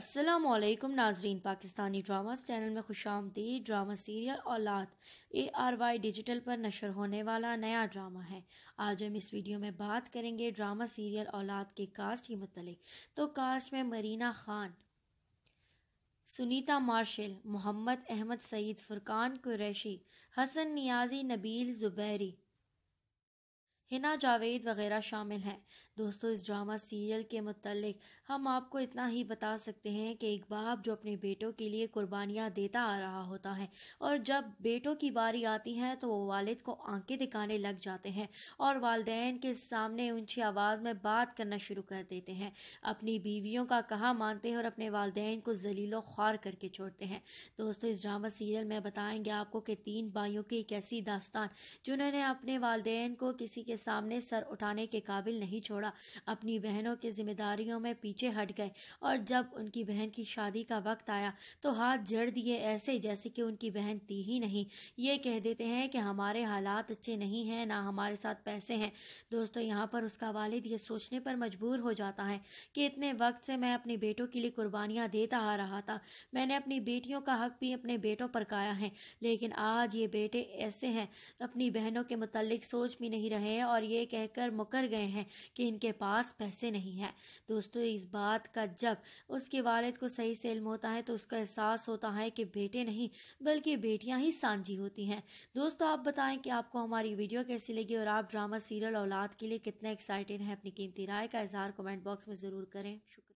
असलम नाजरीन Pakistani dramas channel में खुश आमदी ड्रामा सीरियल औलाद ए आर वाई डिजिटल पर नशर होने वाला नया ड्रामा है आज हम इस वीडियो में बात करेंगे ड्रामा सीरियल औलाद के कास्ट के मतलब तो कास्ट में मरीना खान सुनीता मार्शल मोहम्मद अहमद सईद फुरकान कुरैशी हसन नियाजी नबील जुबैरी हिना जावेद वगैरह शामिल हैं दोस्तों इस ड्रामा सीरियल के मतलब हम आपको इतना ही बता सकते हैं कि एक बाप जो अपने बेटों के लिए कुर्बानियाँ देता आ रहा होता है और जब बेटों की बारी आती है तो वो वालिद को आंखें दिखाने लग जाते हैं और वालदेन के सामने ऊंची आवाज़ में बात करना शुरू कर देते हैं अपनी बीवियों का कहा मानते हैं और अपने वालदेन को जलीलो ख्वार करके छोड़ते हैं दोस्तों इस ड्रामा सीरियल में बताएंगे आपको कि तीन भाइयों की एक ऐसी दास्तान जिन्होंने अपने वालदेन को किसी के सामने सर उठाने के काबिल नहीं छोड़ा अपनी बहनों की जिम्मेदारियों में पीछे हट गए और जब उनकी बहन की शादी का वक्त आया तो हाथ जड़ दिए ऐसे जैसे कि उनकी बहन थी ही नहीं ये कह देते हैं कि हमारे हालात अच्छे नहीं हैं ना हमारे साथ पैसे हैं दोस्तों यहाँ पर उसका वालिद ये सोचने पर मजबूर हो जाता है कि इतने वक्त से मैं अपने बेटों के लिए कुर्बानियाँ देता आ रहा था मैंने अपनी बेटियों का हक भी अपने बेटों पर काया है लेकिन आज ये बेटे ऐसे हैं अपनी बहनों के मतलब सोच भी नहीं रहे हैं और ये कहकर मुकर गए हैं कि इनके पास पैसे नहीं हैं दोस्तों इस बात का जब उसके वालिद को सही से इल्म होता है तो उसका एहसास होता है कि बेटे नहीं बल्कि बेटियां ही सांझी होती हैं दोस्तों आप बताएं कि आपको हमारी वीडियो कैसी लगी और आप ड्रामा सीरियल औलाद के लिए कितने एक्साइटेड हैं अपनी कीमती राय का इजहार कमेंट बॉक्स में ज़रूर करें शुक्रिया